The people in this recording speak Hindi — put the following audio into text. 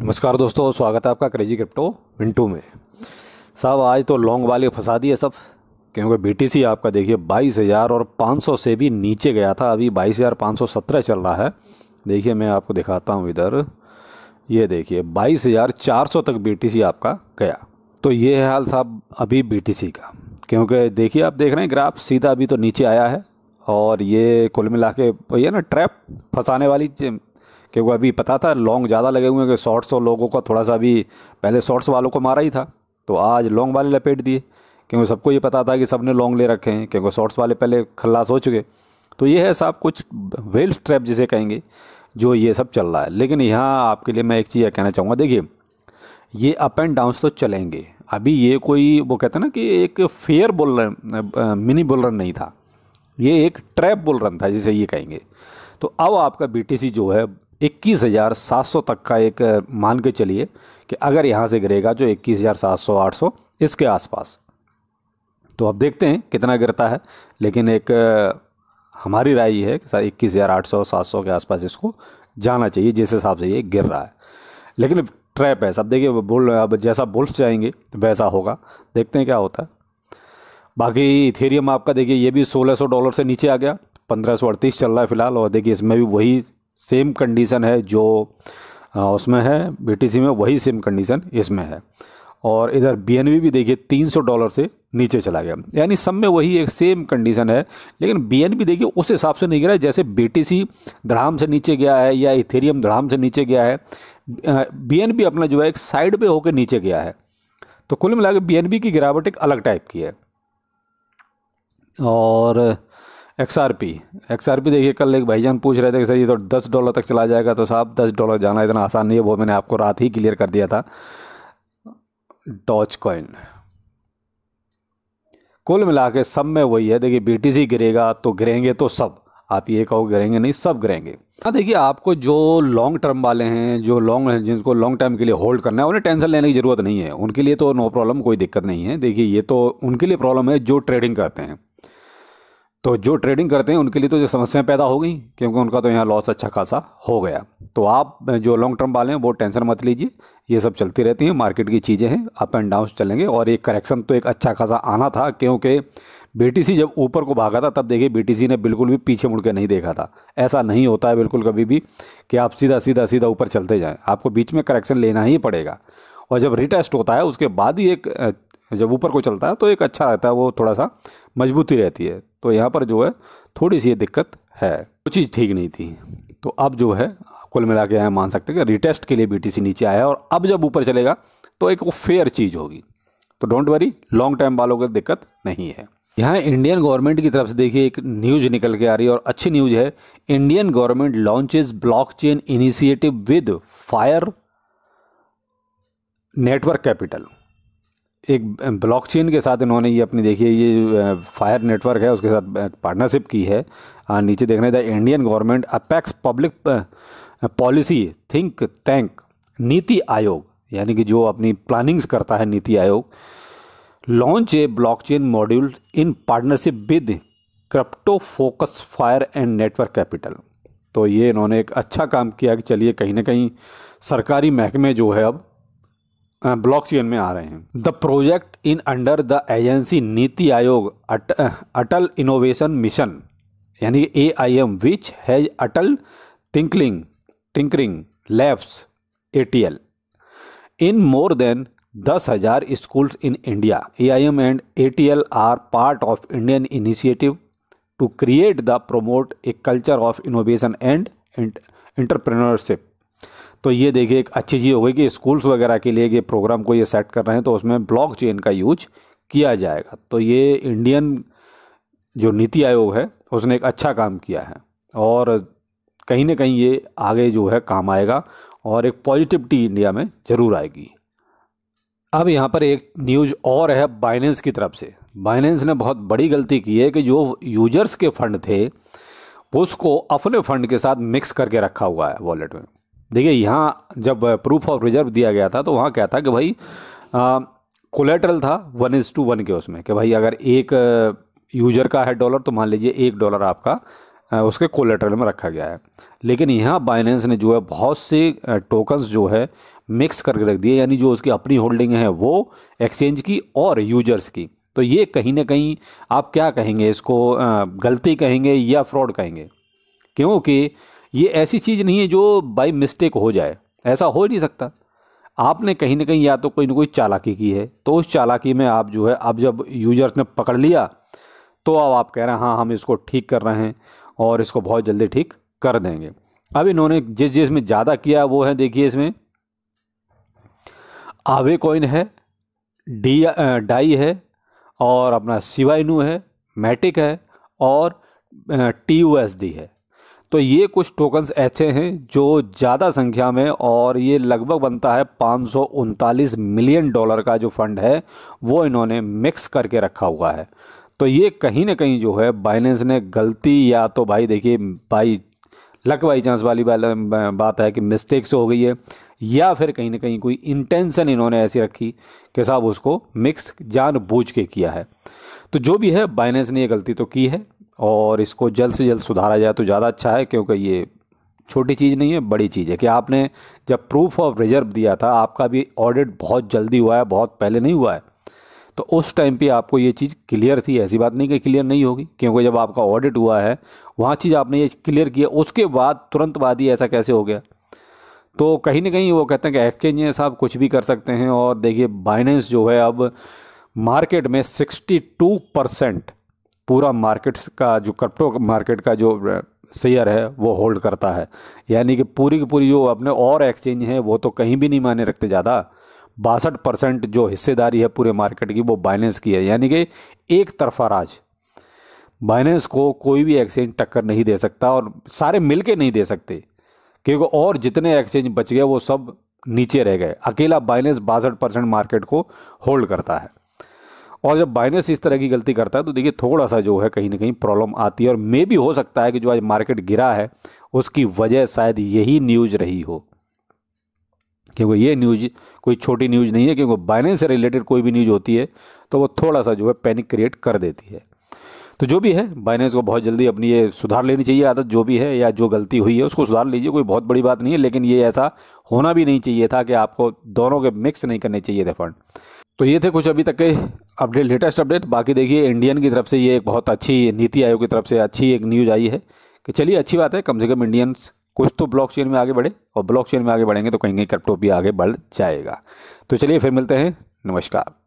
नमस्कार दोस्तों स्वागत है आपका क्रेजी क्रिप्टो विंटू में साहब आज तो लॉन्ग वाले फंसा दिए सब क्योंकि बीटीसी आपका देखिए बाईस हज़ार और पाँच सौ से भी नीचे गया था अभी बाईस हज़ार पाँच सौ सत्रह चल रहा है देखिए मैं आपको दिखाता हूँ इधर ये देखिए बाईस हज़ार चार सौ तक बीटीसी आपका गया तो ये है हाल साहब अभी बीटीसी का क्योंकि देखिए आप देख रहे हैं ग्राफ सीधा अभी तो नीचे आया है और ये कुल मिला के ना ट्रैप फंसाने वाली क्योंकि अभी पता था लॉन्ग ज़्यादा लगे हुए हैं कि शॉर्ट्स और लोगों का थोड़ा सा अभी पहले शॉर्ट्स वालों को मारा ही था तो आज लॉन्ग वाले लपेट दिए क्योंकि सबको ये पता था कि सब ने लॉन्ग ले रखे हैं क्योंकि शॉर्ट्स वाले पहले खल्लास हो चुके तो ये है साहब कुछ वेल ट्रैप जिसे कहेंगे जो ये सब चल रहा है लेकिन यहाँ आपके लिए मैं एक चीज़ कहना चाहूँगा देखिए ये अप एंड डाउन तो चलेंगे अभी ये कोई वो कहते हैं ना कि एक fair bull run mini bull run नहीं था ये एक ट्रैप बुल रन था जिसे ये कहेंगे तो अब आपका बीटीसी जो है इक्कीस हज़ार सात सौ तक का एक मान के चलिए कि अगर यहाँ से गिरेगा जो इक्कीस हज़ार सात सौ आठ सौ इसके आसपास तो अब देखते हैं कितना गिरता है लेकिन एक हमारी राय है कि सर इक्कीस हज़ार आठ सौ सात सौ के आसपास इसको जाना चाहिए जिस हिसाब से ये गिर रहा है लेकिन ट्रैप है सब देखिए बुल अब जैसा बुल्फ जाएंगे वैसा होगा देखते हैं क्या होता है बाकी इथेरियम आपका देखिए ये भी 1600 डॉलर से नीचे आ गया पंद्रह सौ अड़तीस चल रहा है फिलहाल और देखिए इसमें भी वही सेम कंडीशन है जो उसमें है बीटीसी में वही सेम कंडीशन इसमें है और इधर बीएनबी भी देखिए 300 डॉलर से नीचे चला गया यानी सब में वही एक सेम कंडीशन है लेकिन बीएनबी देखिए उस हिसाब से नहीं गिरा जैसे बीटीसी धड़ाम से नीचे गया है या इथेरियम धड़ाम से नीचे गया है बीएनबी अपना जो है एक साइड पे होकर नीचे गया है तो कुल मिला के बी की गिरावट एक अलग टाइप की है और X R P X R P देखिए कल एक भाईजान पूछ रहे थे कि सर ये तो दस डॉलर तक चला जाएगा तो साहब दस डॉलर जाना इतना आसान नहीं है वो मैंने आपको रात ही क्लियर कर दिया था डॉच कॉइन कुल मिला के सब में वही है देखिए बी टी सी गिरेगा तो गिरेंगे तो सब आप ये कहो गिरेंगे नहीं सब गिरेंगे हाँ देखिए आपको जो लॉन्ग टर्म वाले हैं जो लॉन्ग हैं जिनको लॉन्ग टर्म के लिए होल्ड करना है उन्हें टेंशन लेने की ज़रूरत नहीं है उनके लिए तो नो प्रॉब्लम कोई दिक्कत नहीं है देखिए ये तो उनके लिए प्रॉब्लम है जो ट्रेडिंग करते हैं तो जो ट्रेडिंग करते हैं उनके लिए तो जो समस्याएं पैदा हो गई क्योंकि उनका तो यहाँ लॉस अच्छा खासा हो गया तो आप जो लॉन्ग टर्म वाले हैं वो टेंशन मत लीजिए ये सब चलती रहती हैं मार्केट की चीज़ें हैं अप एंड डाउन चलेंगे और एक करेक्शन तो एक अच्छा खासा आना था क्योंकि बीटीसी जब ऊपर को भागा था तब देखिए बीटीसी ने बिल्कुल भी पीछे मुड़ के नहीं देखा था ऐसा नहीं होता है बिल्कुल कभी भी कि आप सीधा सीधा सीधा ऊपर चलते जाएँ आपको बीच में करेक्शन लेना ही पड़ेगा और जब रिटेस्ट होता है उसके बाद ही एक जब ऊपर को चलता है तो एक अच्छा रहता है वो थोड़ा सा मजबूती रहती है तो यहाँ पर जो है थोड़ी सी ये दिक्कत है वो चीज़ ठीक नहीं थी तो अब जो है कुल मिला के यहाँ मान सकते हैं कि रिटेस्ट के लिए बीटीसी नीचे आया है और अब जब ऊपर चलेगा तो एक वो फेयर चीज़ होगी तो डोंट वरी लॉन्ग टाइम वालों को दिक्कत नहीं है यहाँ इंडियन गवर्नमेंट की तरफ से देखिए एक न्यूज निकल के आ रही है और अच्छी न्यूज है Indian government launches blockchain initiative with fire network capital एक ब्लॉकचेन के साथ इन्होंने ये अपनी देखिए ये फायर नेटवर्क है उसके साथ पार्टनरशिप की है नीचे देखने the Indian government apex public policy think tank Niti Aayog यानी कि जो अपनी प्लानिंग्स करता है Niti Aayog launch a blockchain module in partnership with crypto focus fire and network capital तो ये इन्होंने एक अच्छा काम किया कि चलिए कहीं ना कहीं सरकारी महकमे जो है अब ब्लॉक चेन में आ रहे हैं the project in under the agency Niti Aayog अट, अटल इनोवेशन मिशन यानी A I M which has Atal tinkling tinkering labs A T L in more than दस हजार schools in India A I M and A T L are part of Indian initiative to create the promote a culture of innovation and entrepreneurship तो ये देखिए एक अच्छी चीज़ हो गई कि स्कूल्स वगैरह के लिए ये प्रोग्राम को ये सेट कर रहे हैं तो उसमें ब्लॉक चेन का यूज किया जाएगा तो ये इंडियन जो नीति आयोग है उसने एक अच्छा काम किया है और कहीं ना कहीं ये आगे जो है काम आएगा और एक पॉजिटिविटी इंडिया में ज़रूर आएगी अब यहाँ पर एक न्यूज और है बाइनेंस की तरफ से बाइनेंस ने बहुत बड़ी गलती की है कि जो यूजर्स के फंड थे उसको अपने फंड के साथ मिक्स करके रखा हुआ है वॉलेट में देखिए यहाँ जब प्रूफ ऑफ रिजर्व दिया गया था तो वहाँ क्या था कि भाई कोलेट्रल था वन इज़ टू वन के उसमें कि भाई अगर एक यूजर का है डॉलर तो मान लीजिए एक डॉलर आपका उसके कोलेट्रल में रखा गया है लेकिन यहाँ बाइनेंस ने जो है बहुत से टोकन्स जो है मिक्स करके रख दिए यानी जो उसकी अपनी होल्डिंग है वो एक्सचेंज की और यूजर्स की तो ये कहीं ना कहीं आप क्या कहेंगे इसको गलती कहेंगे या फ्रॉड कहेंगे क्योंकि ये ऐसी चीज़ नहीं है जो बाई मिस्टेक हो जाए ऐसा हो ही नहीं सकता आपने कहीं ना कहीं या तो कोई ना कोई चालाकी की है तो उस चालाकी में आप जो है अब जब यूजर्स ने पकड़ लिया तो अब आप कह रहे हैं हाँ हम इसको ठीक कर रहे हैं और इसको बहुत जल्दी ठीक कर देंगे अब इन्होंने जिस जिस में ज़्यादा किया वो है देखिए इसमें आवे कॉइन है डी डाई है और अपना सिवाइनू है मैटिक है और टी है तो ये कुछ टोकन्स ऐसे हैं जो ज़्यादा संख्या में और ये लगभग बनता है पाँच मिलियन डॉलर का जो फंड है वो इन्होंने मिक्स करके रखा हुआ है तो ये कहीं ना कहीं जो है बाइनेंस ने गलती या तो भाई देखिए भाई लक बाई चांस वाली बात है कि मिस्टेक से हो गई है या फिर कहीं ना कहीं कोई इंटेंशन इन्होंने ऐसी रखी कि साहब उसको मिक्स जान के किया है तो जो भी है बाइनेंस ने ये गलती तो की है और इसको जल्द से जल्द सुधारा जाए तो ज़्यादा अच्छा है क्योंकि ये छोटी चीज़ नहीं है बड़ी चीज़ है कि आपने जब प्रूफ ऑफ रिजर्व दिया था आपका भी ऑडिट बहुत जल्दी हुआ है बहुत पहले नहीं हुआ है तो उस टाइम पे आपको ये चीज़ क्लियर थी ऐसी बात नहीं कि क्लियर नहीं होगी क्योंकि जब आपका ऑडिट हुआ है वहाँ चीज़ आपने ये क्लियर किया उसके बाद तुरंत बाद ही ऐसा कैसे हो गया तो कहीं ना कहीं वो कहते हैं कि एक्सचेंज है साहब कुछ भी कर सकते हैं और देखिए बाइनेंस जो है अब मार्केट में टू परसेंट पूरा मार्केट्स का जो क्रिप्टो मार्केट का जो शेयर है वो होल्ड करता है यानी कि पूरी की पूरी जो अपने और एक्सचेंज हैं वो तो कहीं भी नहीं माने रखते ज़्यादा बासठ परसेंट जो हिस्सेदारी है पूरे मार्केट की वो बाइनेंस की है यानी कि एक तरफा राज बाइनेंस को कोई भी एक्सचेंज टक्कर नहीं दे सकता और सारे मिल के नहीं दे सकते क्योंकि और जितने एक्सचेंज बच गए वो सब नीचे रह गए अकेला बाइनेंस बासठ परसेंट मार्केट को होल्ड करता है और जब बाइनेंस इस तरह की गलती करता है तो देखिए थोड़ा सा जो है कहीं ना कहीं प्रॉब्लम आती है और मे भी हो सकता है कि जो आज मार्केट गिरा है उसकी वजह शायद यही न्यूज़ रही हो क्योंकि ये न्यूज कोई छोटी न्यूज नहीं है क्योंकि बाइनेंस से रिलेटेड कोई भी न्यूज होती है तो वो थोड़ा सा जो है पैनिक क्रिएट कर देती है तो जो भी है बाइनेंस को बहुत जल्दी अपनी ये सुधार लेनी चाहिए आदत जो भी है या जो गलती हुई है उसको सुधार लीजिए कोई बहुत बड़ी बात नहीं है लेकिन ये ऐसा होना भी नहीं चाहिए था कि आपको दोनों के मिक्स नहीं करने चाहिए थे फंड तो ये थे कुछ अभी तक के अपडेट लेटेस्ट अपडेट बाकी देखिए इंडियन की तरफ से ये एक बहुत अच्छी नीति आयोग की तरफ से अच्छी एक न्यूज़ आई है कि चलिए अच्छी बात है कम से कम इंडियंस कुछ तो ब्लॉकचेन में आगे बढ़े और ब्लॉकचेन में आगे बढ़ेंगे तो कहीं कहीं क्रिप्टो भी आगे बढ़ जाएगा तो चलिए फिर मिलते हैं नमस्कार